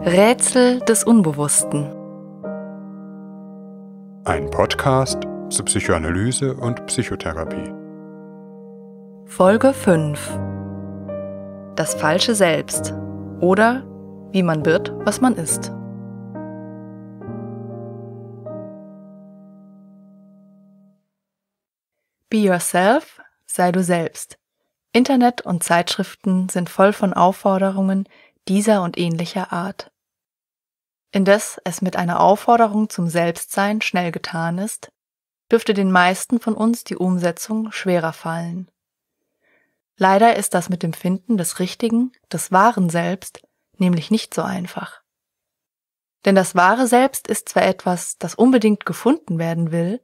Rätsel des Unbewussten. Ein Podcast zur Psychoanalyse und Psychotherapie. Folge 5. Das falsche Selbst oder wie man wird, was man ist. Be yourself, sei du selbst. Internet und Zeitschriften sind voll von Aufforderungen, dieser und ähnlicher Art. Indes es mit einer Aufforderung zum Selbstsein schnell getan ist, dürfte den meisten von uns die Umsetzung schwerer fallen. Leider ist das mit dem Finden des richtigen, des wahren Selbst nämlich nicht so einfach. Denn das wahre Selbst ist zwar etwas, das unbedingt gefunden werden will,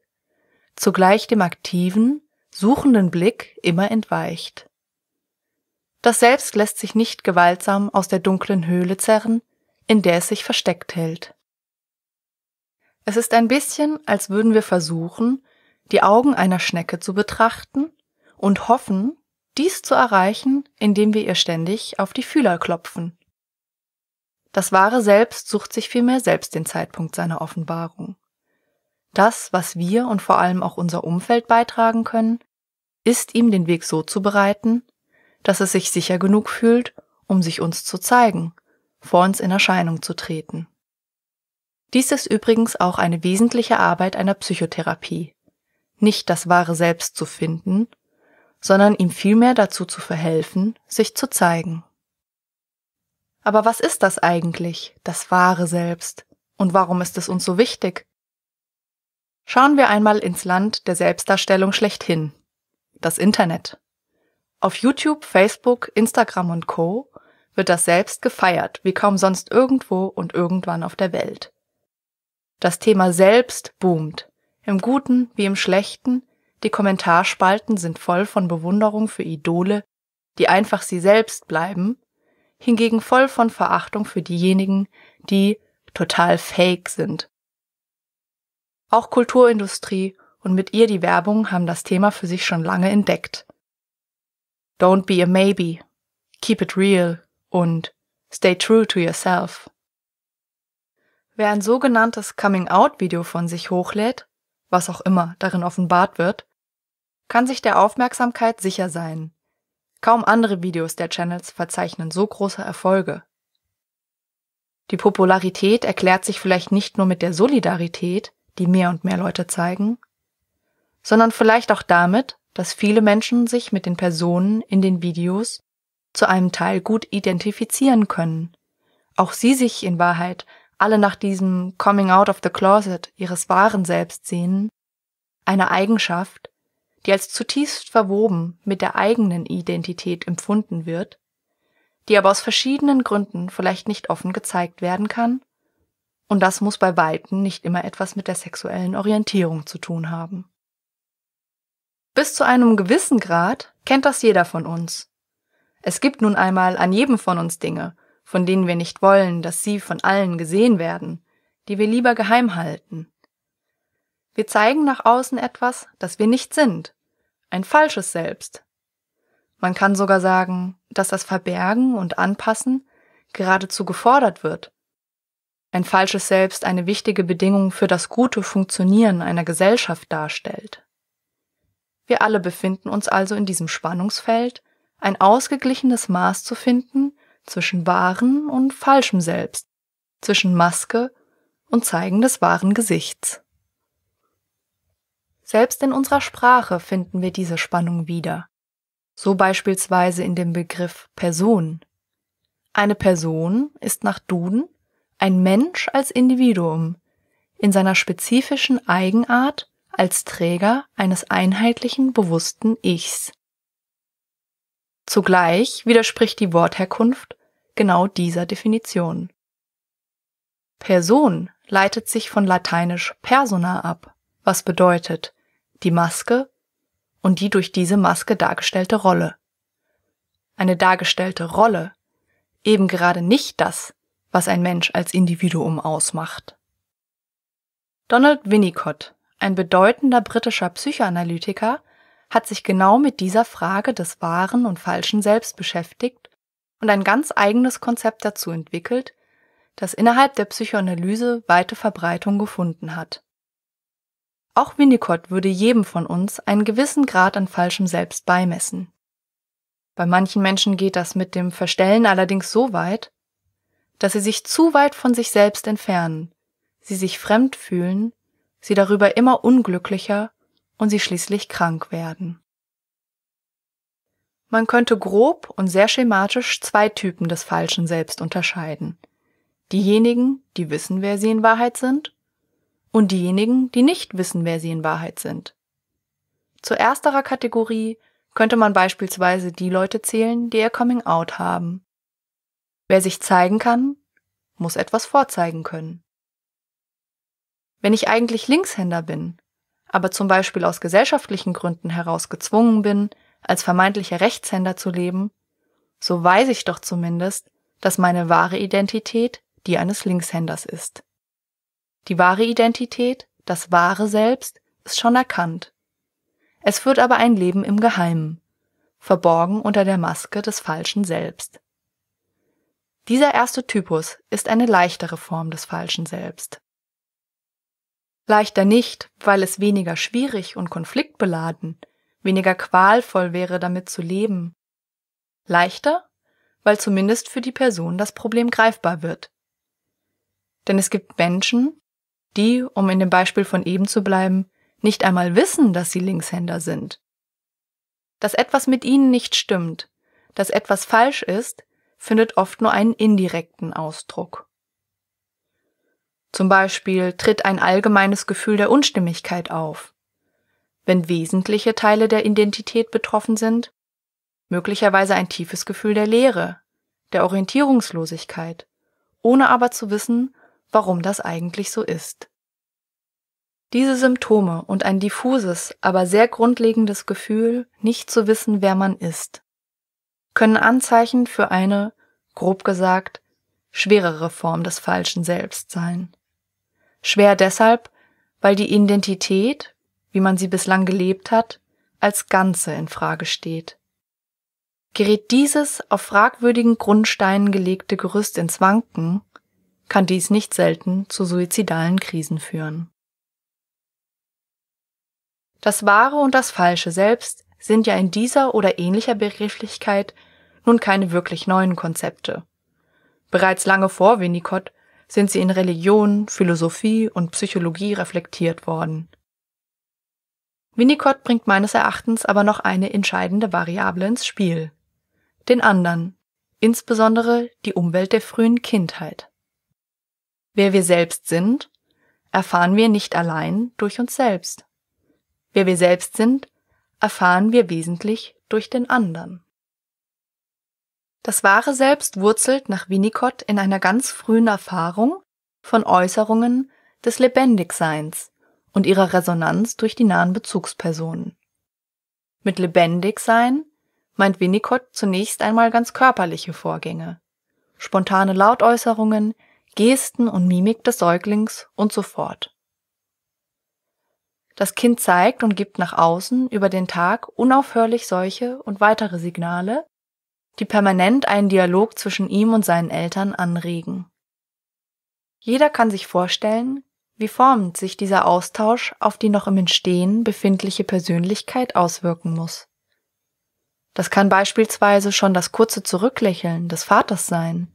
zugleich dem aktiven, suchenden Blick immer entweicht. Das Selbst lässt sich nicht gewaltsam aus der dunklen Höhle zerren, in der es sich versteckt hält. Es ist ein bisschen, als würden wir versuchen, die Augen einer Schnecke zu betrachten und hoffen, dies zu erreichen, indem wir ihr ständig auf die Fühler klopfen. Das wahre Selbst sucht sich vielmehr selbst den Zeitpunkt seiner Offenbarung. Das, was wir und vor allem auch unser Umfeld beitragen können, ist ihm den Weg so zu bereiten, dass es sich sicher genug fühlt, um sich uns zu zeigen, vor uns in Erscheinung zu treten. Dies ist übrigens auch eine wesentliche Arbeit einer Psychotherapie, nicht das wahre Selbst zu finden, sondern ihm vielmehr dazu zu verhelfen, sich zu zeigen. Aber was ist das eigentlich, das wahre Selbst, und warum ist es uns so wichtig? Schauen wir einmal ins Land der Selbstdarstellung schlechthin, das Internet. Auf YouTube, Facebook, Instagram und Co. wird das Selbst gefeiert, wie kaum sonst irgendwo und irgendwann auf der Welt. Das Thema Selbst boomt, im Guten wie im Schlechten, die Kommentarspalten sind voll von Bewunderung für Idole, die einfach sie selbst bleiben, hingegen voll von Verachtung für diejenigen, die total fake sind. Auch Kulturindustrie und mit ihr die Werbung haben das Thema für sich schon lange entdeckt. Don't be a maybe, keep it real und stay true to yourself. Wer ein sogenanntes Coming-out-Video von sich hochlädt, was auch immer darin offenbart wird, kann sich der Aufmerksamkeit sicher sein. Kaum andere Videos der Channels verzeichnen so große Erfolge. Die Popularität erklärt sich vielleicht nicht nur mit der Solidarität, die mehr und mehr Leute zeigen, sondern vielleicht auch damit, dass viele Menschen sich mit den Personen in den Videos zu einem Teil gut identifizieren können. Auch sie sich in Wahrheit alle nach diesem Coming out of the Closet ihres wahren Selbst sehen, eine Eigenschaft, die als zutiefst verwoben mit der eigenen Identität empfunden wird, die aber aus verschiedenen Gründen vielleicht nicht offen gezeigt werden kann, und das muss bei Weitem nicht immer etwas mit der sexuellen Orientierung zu tun haben. Bis zu einem gewissen Grad kennt das jeder von uns. Es gibt nun einmal an jedem von uns Dinge, von denen wir nicht wollen, dass sie von allen gesehen werden, die wir lieber geheim halten. Wir zeigen nach außen etwas, das wir nicht sind, ein falsches Selbst. Man kann sogar sagen, dass das Verbergen und Anpassen geradezu gefordert wird. Ein falsches Selbst eine wichtige Bedingung für das gute Funktionieren einer Gesellschaft darstellt. Wir alle befinden uns also in diesem Spannungsfeld, ein ausgeglichenes Maß zu finden zwischen wahren und falschem Selbst, zwischen Maske und Zeigen des wahren Gesichts. Selbst in unserer Sprache finden wir diese Spannung wieder, so beispielsweise in dem Begriff Person. Eine Person ist nach Duden ein Mensch als Individuum, in seiner spezifischen Eigenart als Träger eines einheitlichen, bewussten Ichs. Zugleich widerspricht die Wortherkunft genau dieser Definition. Person leitet sich von lateinisch persona ab, was bedeutet die Maske und die durch diese Maske dargestellte Rolle. Eine dargestellte Rolle, eben gerade nicht das, was ein Mensch als Individuum ausmacht. Donald Winnicott ein bedeutender britischer Psychoanalytiker, hat sich genau mit dieser Frage des wahren und falschen Selbst beschäftigt und ein ganz eigenes Konzept dazu entwickelt, das innerhalb der Psychoanalyse weite Verbreitung gefunden hat. Auch Winnicott würde jedem von uns einen gewissen Grad an falschem Selbst beimessen. Bei manchen Menschen geht das mit dem Verstellen allerdings so weit, dass sie sich zu weit von sich selbst entfernen, sie sich fremd fühlen sie darüber immer unglücklicher und sie schließlich krank werden. Man könnte grob und sehr schematisch zwei Typen des falschen Selbst unterscheiden. Diejenigen, die wissen, wer sie in Wahrheit sind, und diejenigen, die nicht wissen, wer sie in Wahrheit sind. Zur ersterer Kategorie könnte man beispielsweise die Leute zählen, die ihr Coming Out haben. Wer sich zeigen kann, muss etwas vorzeigen können. Wenn ich eigentlich Linkshänder bin, aber zum Beispiel aus gesellschaftlichen Gründen heraus gezwungen bin, als vermeintlicher Rechtshänder zu leben, so weiß ich doch zumindest, dass meine wahre Identität die eines Linkshänders ist. Die wahre Identität, das wahre Selbst, ist schon erkannt. Es führt aber ein Leben im Geheimen, verborgen unter der Maske des falschen Selbst. Dieser erste Typus ist eine leichtere Form des falschen Selbst. Leichter nicht, weil es weniger schwierig und konfliktbeladen, weniger qualvoll wäre, damit zu leben. Leichter, weil zumindest für die Person das Problem greifbar wird. Denn es gibt Menschen, die, um in dem Beispiel von eben zu bleiben, nicht einmal wissen, dass sie Linkshänder sind. Dass etwas mit ihnen nicht stimmt, dass etwas falsch ist, findet oft nur einen indirekten Ausdruck. Zum Beispiel tritt ein allgemeines Gefühl der Unstimmigkeit auf. Wenn wesentliche Teile der Identität betroffen sind, möglicherweise ein tiefes Gefühl der Leere, der Orientierungslosigkeit, ohne aber zu wissen, warum das eigentlich so ist. Diese Symptome und ein diffuses, aber sehr grundlegendes Gefühl, nicht zu wissen, wer man ist, können Anzeichen für eine, grob gesagt, schwerere Form des falschen Selbst sein. Schwer deshalb, weil die Identität, wie man sie bislang gelebt hat, als Ganze in Frage steht. Gerät dieses auf fragwürdigen Grundsteinen gelegte Gerüst ins Wanken, kann dies nicht selten zu suizidalen Krisen führen. Das wahre und das falsche Selbst sind ja in dieser oder ähnlicher Begrifflichkeit nun keine wirklich neuen Konzepte. Bereits lange vor Winnicott sind sie in Religion, Philosophie und Psychologie reflektiert worden. Winnicott bringt meines Erachtens aber noch eine entscheidende Variable ins Spiel. Den anderen, insbesondere die Umwelt der frühen Kindheit. Wer wir selbst sind, erfahren wir nicht allein durch uns selbst. Wer wir selbst sind, erfahren wir wesentlich durch den anderen. Das wahre Selbst wurzelt nach Winnicott in einer ganz frühen Erfahrung von Äußerungen des Lebendigseins und ihrer Resonanz durch die nahen Bezugspersonen. Mit Lebendigsein meint Winnicott zunächst einmal ganz körperliche Vorgänge, spontane Lautäußerungen, Gesten und Mimik des Säuglings und so fort. Das Kind zeigt und gibt nach außen über den Tag unaufhörlich solche und weitere Signale, die permanent einen Dialog zwischen ihm und seinen Eltern anregen. Jeder kann sich vorstellen, wie formend sich dieser Austausch auf die noch im Entstehen befindliche Persönlichkeit auswirken muss. Das kann beispielsweise schon das kurze Zurücklächeln des Vaters sein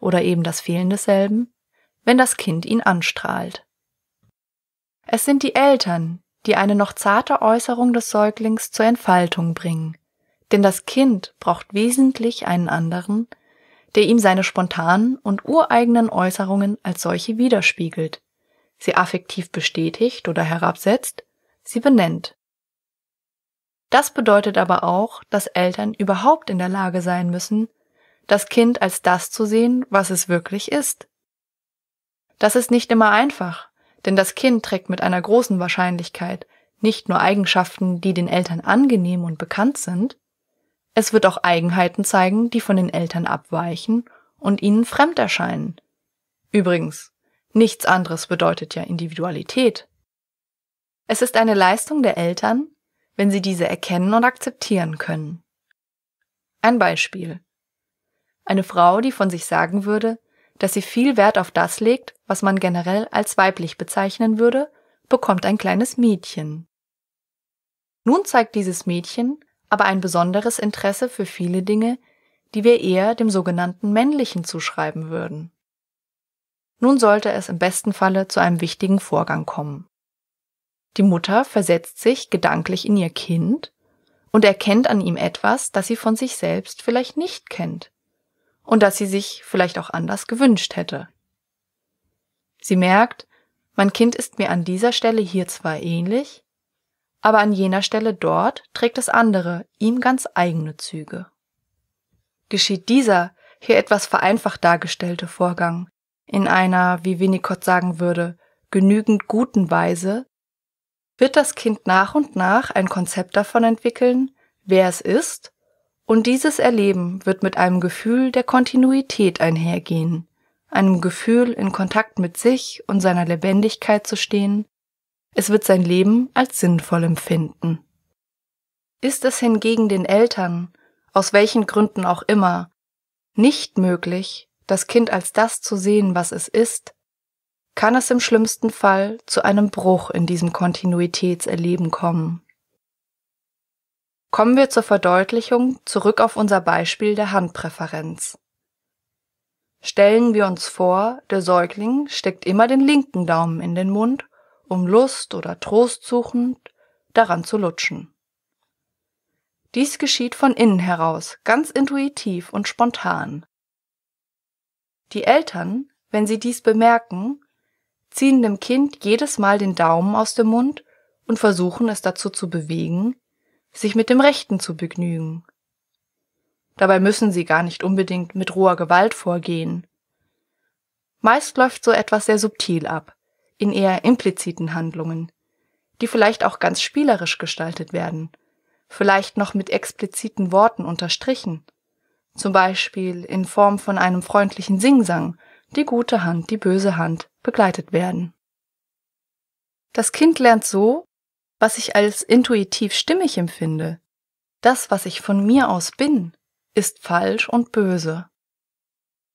oder eben das Fehlen desselben, wenn das Kind ihn anstrahlt. Es sind die Eltern, die eine noch zarte Äußerung des Säuglings zur Entfaltung bringen denn das Kind braucht wesentlich einen anderen, der ihm seine spontanen und ureigenen Äußerungen als solche widerspiegelt, sie affektiv bestätigt oder herabsetzt, sie benennt. Das bedeutet aber auch, dass Eltern überhaupt in der Lage sein müssen, das Kind als das zu sehen, was es wirklich ist. Das ist nicht immer einfach, denn das Kind trägt mit einer großen Wahrscheinlichkeit nicht nur Eigenschaften, die den Eltern angenehm und bekannt sind, es wird auch Eigenheiten zeigen, die von den Eltern abweichen und ihnen fremd erscheinen. Übrigens, nichts anderes bedeutet ja Individualität. Es ist eine Leistung der Eltern, wenn sie diese erkennen und akzeptieren können. Ein Beispiel. Eine Frau, die von sich sagen würde, dass sie viel Wert auf das legt, was man generell als weiblich bezeichnen würde, bekommt ein kleines Mädchen. Nun zeigt dieses Mädchen, aber ein besonderes Interesse für viele Dinge, die wir eher dem sogenannten Männlichen zuschreiben würden. Nun sollte es im besten Falle zu einem wichtigen Vorgang kommen. Die Mutter versetzt sich gedanklich in ihr Kind und erkennt an ihm etwas, das sie von sich selbst vielleicht nicht kennt und das sie sich vielleicht auch anders gewünscht hätte. Sie merkt, mein Kind ist mir an dieser Stelle hier zwar ähnlich, aber an jener Stelle dort trägt das andere, ihm ganz eigene Züge. Geschieht dieser, hier etwas vereinfacht dargestellte Vorgang, in einer, wie Winnicott sagen würde, genügend guten Weise, wird das Kind nach und nach ein Konzept davon entwickeln, wer es ist, und dieses Erleben wird mit einem Gefühl der Kontinuität einhergehen, einem Gefühl, in Kontakt mit sich und seiner Lebendigkeit zu stehen es wird sein Leben als sinnvoll empfinden. Ist es hingegen den Eltern, aus welchen Gründen auch immer, nicht möglich, das Kind als das zu sehen, was es ist, kann es im schlimmsten Fall zu einem Bruch in diesem Kontinuitätserleben kommen. Kommen wir zur Verdeutlichung zurück auf unser Beispiel der Handpräferenz. Stellen wir uns vor, der Säugling steckt immer den linken Daumen in den Mund um Lust oder Trost suchend, daran zu lutschen. Dies geschieht von innen heraus, ganz intuitiv und spontan. Die Eltern, wenn sie dies bemerken, ziehen dem Kind jedes Mal den Daumen aus dem Mund und versuchen es dazu zu bewegen, sich mit dem Rechten zu begnügen. Dabei müssen sie gar nicht unbedingt mit roher Gewalt vorgehen. Meist läuft so etwas sehr subtil ab, in eher impliziten Handlungen, die vielleicht auch ganz spielerisch gestaltet werden, vielleicht noch mit expliziten Worten unterstrichen, zum Beispiel in Form von einem freundlichen Singsang, die gute Hand, die böse Hand begleitet werden. Das Kind lernt so, was ich als intuitiv stimmig empfinde, das, was ich von mir aus bin, ist falsch und böse.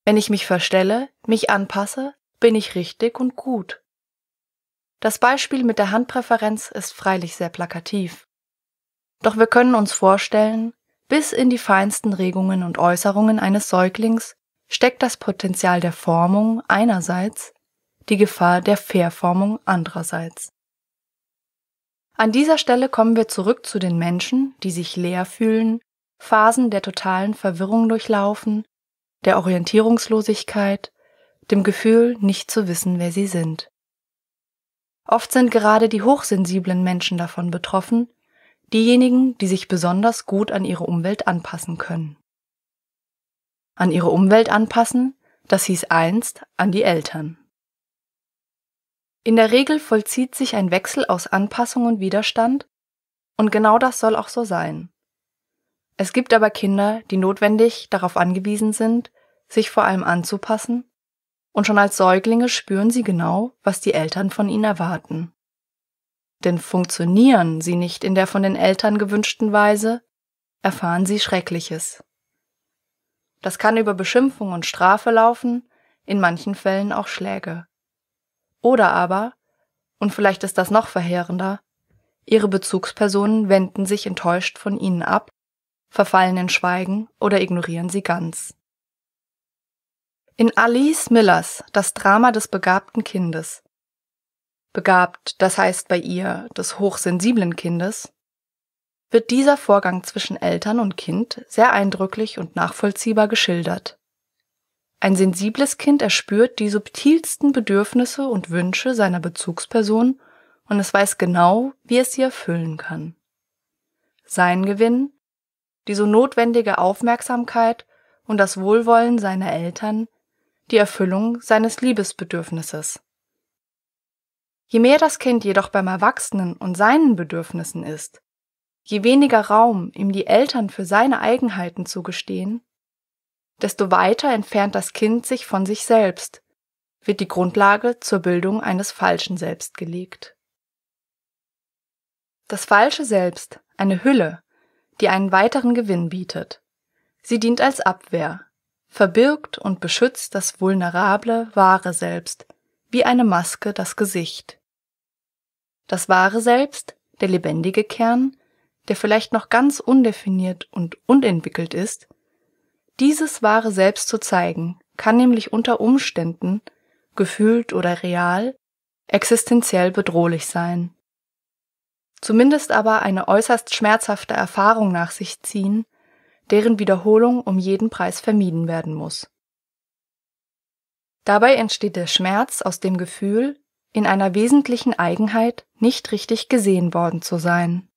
Wenn ich mich verstelle, mich anpasse, bin ich richtig und gut. Das Beispiel mit der Handpräferenz ist freilich sehr plakativ. Doch wir können uns vorstellen, bis in die feinsten Regungen und Äußerungen eines Säuglings steckt das Potenzial der Formung einerseits, die Gefahr der Verformung andererseits. An dieser Stelle kommen wir zurück zu den Menschen, die sich leer fühlen, Phasen der totalen Verwirrung durchlaufen, der Orientierungslosigkeit, dem Gefühl, nicht zu wissen, wer sie sind. Oft sind gerade die hochsensiblen Menschen davon betroffen, diejenigen, die sich besonders gut an ihre Umwelt anpassen können. An ihre Umwelt anpassen, das hieß einst an die Eltern. In der Regel vollzieht sich ein Wechsel aus Anpassung und Widerstand, und genau das soll auch so sein. Es gibt aber Kinder, die notwendig darauf angewiesen sind, sich vor allem anzupassen und schon als Säuglinge spüren sie genau, was die Eltern von ihnen erwarten. Denn funktionieren sie nicht in der von den Eltern gewünschten Weise, erfahren sie Schreckliches. Das kann über Beschimpfung und Strafe laufen, in manchen Fällen auch Schläge. Oder aber, und vielleicht ist das noch verheerender, ihre Bezugspersonen wenden sich enttäuscht von ihnen ab, verfallen in Schweigen oder ignorieren sie ganz. In Alice Millers Das Drama des begabten Kindes. Begabt, das heißt bei ihr des hochsensiblen Kindes, wird dieser Vorgang zwischen Eltern und Kind sehr eindrücklich und nachvollziehbar geschildert. Ein sensibles Kind erspürt die subtilsten Bedürfnisse und Wünsche seiner Bezugsperson und es weiß genau, wie es sie erfüllen kann. Sein Gewinn, die so notwendige Aufmerksamkeit und das Wohlwollen seiner Eltern die Erfüllung seines Liebesbedürfnisses. Je mehr das Kind jedoch beim Erwachsenen und seinen Bedürfnissen ist, je weniger Raum ihm die Eltern für seine Eigenheiten zugestehen, desto weiter entfernt das Kind sich von sich selbst, wird die Grundlage zur Bildung eines falschen Selbst gelegt. Das falsche Selbst, eine Hülle, die einen weiteren Gewinn bietet. Sie dient als Abwehr, verbirgt und beschützt das vulnerable wahre Selbst, wie eine Maske das Gesicht. Das wahre Selbst, der lebendige Kern, der vielleicht noch ganz undefiniert und unentwickelt ist, dieses wahre Selbst zu zeigen, kann nämlich unter Umständen, gefühlt oder real, existenziell bedrohlich sein. Zumindest aber eine äußerst schmerzhafte Erfahrung nach sich ziehen, deren Wiederholung um jeden Preis vermieden werden muss. Dabei entsteht der Schmerz aus dem Gefühl, in einer wesentlichen Eigenheit nicht richtig gesehen worden zu sein.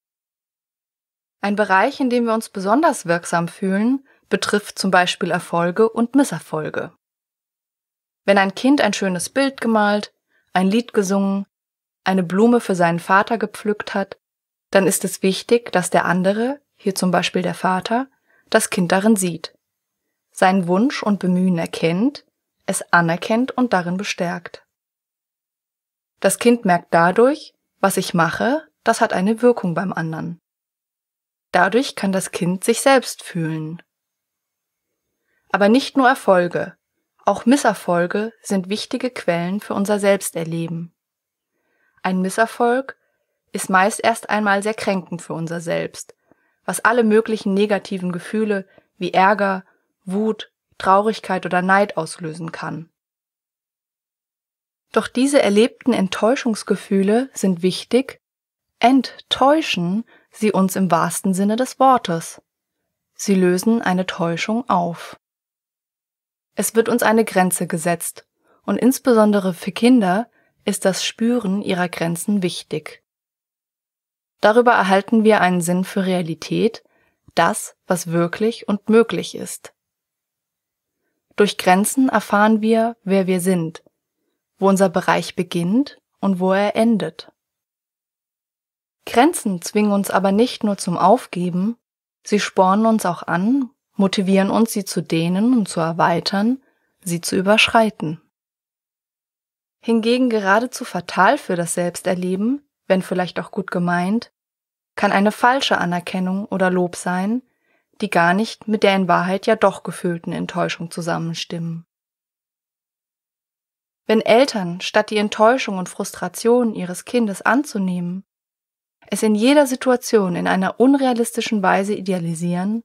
Ein Bereich, in dem wir uns besonders wirksam fühlen, betrifft zum Beispiel Erfolge und Misserfolge. Wenn ein Kind ein schönes Bild gemalt, ein Lied gesungen, eine Blume für seinen Vater gepflückt hat, dann ist es wichtig, dass der andere, hier zum Beispiel der Vater, das Kind darin sieht, seinen Wunsch und Bemühen erkennt, es anerkennt und darin bestärkt. Das Kind merkt dadurch, was ich mache, das hat eine Wirkung beim anderen. Dadurch kann das Kind sich selbst fühlen. Aber nicht nur Erfolge, auch Misserfolge sind wichtige Quellen für unser Selbsterleben. Ein Misserfolg ist meist erst einmal sehr kränkend für unser Selbst, was alle möglichen negativen Gefühle wie Ärger, Wut, Traurigkeit oder Neid auslösen kann. Doch diese erlebten Enttäuschungsgefühle sind wichtig, enttäuschen sie uns im wahrsten Sinne des Wortes. Sie lösen eine Täuschung auf. Es wird uns eine Grenze gesetzt, und insbesondere für Kinder ist das Spüren ihrer Grenzen wichtig. Darüber erhalten wir einen Sinn für Realität, das, was wirklich und möglich ist. Durch Grenzen erfahren wir, wer wir sind, wo unser Bereich beginnt und wo er endet. Grenzen zwingen uns aber nicht nur zum Aufgeben, sie spornen uns auch an, motivieren uns, sie zu dehnen und zu erweitern, sie zu überschreiten. Hingegen geradezu fatal für das Selbsterleben, wenn vielleicht auch gut gemeint, kann eine falsche Anerkennung oder Lob sein, die gar nicht mit der in Wahrheit ja doch gefühlten Enttäuschung zusammenstimmen. Wenn Eltern, statt die Enttäuschung und Frustration ihres Kindes anzunehmen, es in jeder Situation in einer unrealistischen Weise idealisieren,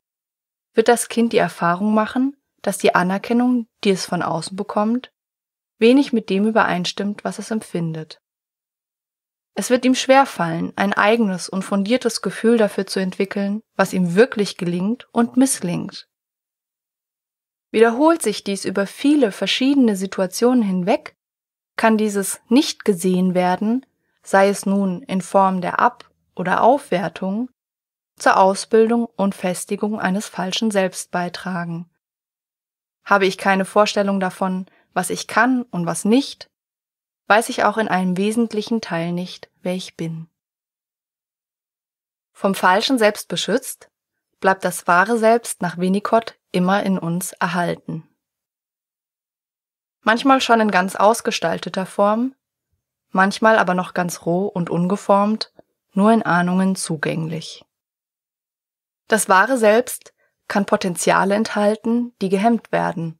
wird das Kind die Erfahrung machen, dass die Anerkennung, die es von außen bekommt, wenig mit dem übereinstimmt, was es empfindet. Es wird ihm schwerfallen, ein eigenes und fundiertes Gefühl dafür zu entwickeln, was ihm wirklich gelingt und misslingt. Wiederholt sich dies über viele verschiedene Situationen hinweg, kann dieses nicht gesehen werden, sei es nun in Form der Ab- oder Aufwertung, zur Ausbildung und Festigung eines falschen Selbst beitragen. Habe ich keine Vorstellung davon, was ich kann und was nicht, weiß ich auch in einem wesentlichen Teil nicht, wer ich bin. Vom falschen Selbst beschützt, bleibt das wahre Selbst nach Winnicott immer in uns erhalten. Manchmal schon in ganz ausgestalteter Form, manchmal aber noch ganz roh und ungeformt, nur in Ahnungen zugänglich. Das wahre Selbst kann Potenziale enthalten, die gehemmt werden,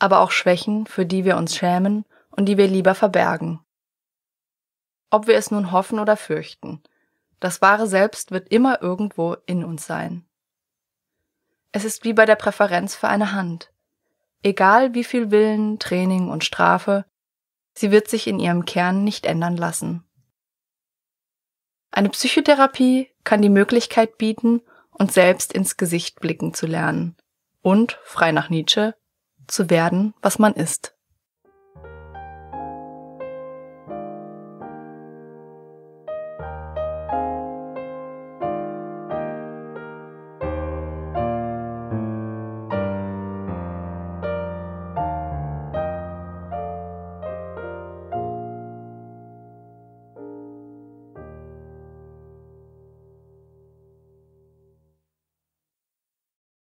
aber auch Schwächen, für die wir uns schämen und die wir lieber verbergen. Ob wir es nun hoffen oder fürchten, das wahre Selbst wird immer irgendwo in uns sein. Es ist wie bei der Präferenz für eine Hand. Egal wie viel Willen, Training und Strafe, sie wird sich in ihrem Kern nicht ändern lassen. Eine Psychotherapie kann die Möglichkeit bieten, uns selbst ins Gesicht blicken zu lernen und, frei nach Nietzsche, zu werden, was man ist.